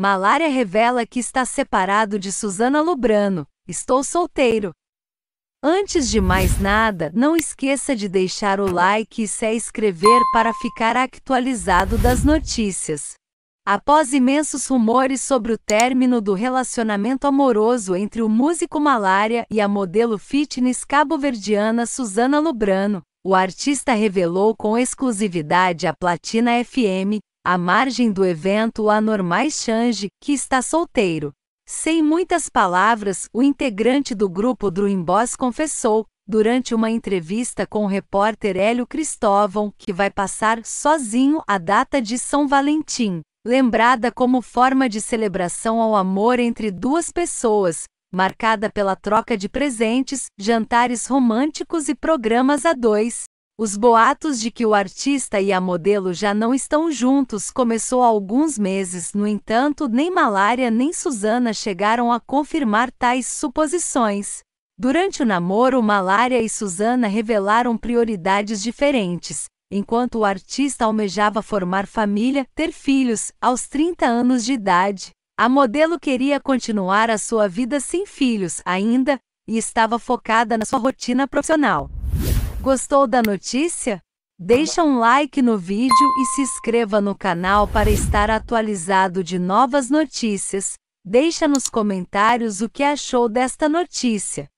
Malária revela que está separado de Susana Lubrano. Estou solteiro. Antes de mais nada, não esqueça de deixar o like e se inscrever para ficar atualizado das notícias. Após imensos rumores sobre o término do relacionamento amoroso entre o músico Malária e a modelo fitness cabo-verdiana Susana Lubrano, o artista revelou com exclusividade à Platina FM à margem do evento o anormais Change, que está solteiro. Sem muitas palavras, o integrante do grupo Boss confessou, durante uma entrevista com o repórter Hélio Cristóvão, que vai passar sozinho a data de São Valentim, lembrada como forma de celebração ao amor entre duas pessoas, marcada pela troca de presentes, jantares românticos e programas a dois. Os boatos de que o artista e a modelo já não estão juntos começou há alguns meses, no entanto, nem Malária nem Susana chegaram a confirmar tais suposições. Durante o namoro, Malária e Susana revelaram prioridades diferentes. Enquanto o artista almejava formar família, ter filhos, aos 30 anos de idade, a modelo queria continuar a sua vida sem filhos ainda e estava focada na sua rotina profissional. Gostou da notícia? Deixa um like no vídeo e se inscreva no canal para estar atualizado de novas notícias. Deixa nos comentários o que achou desta notícia.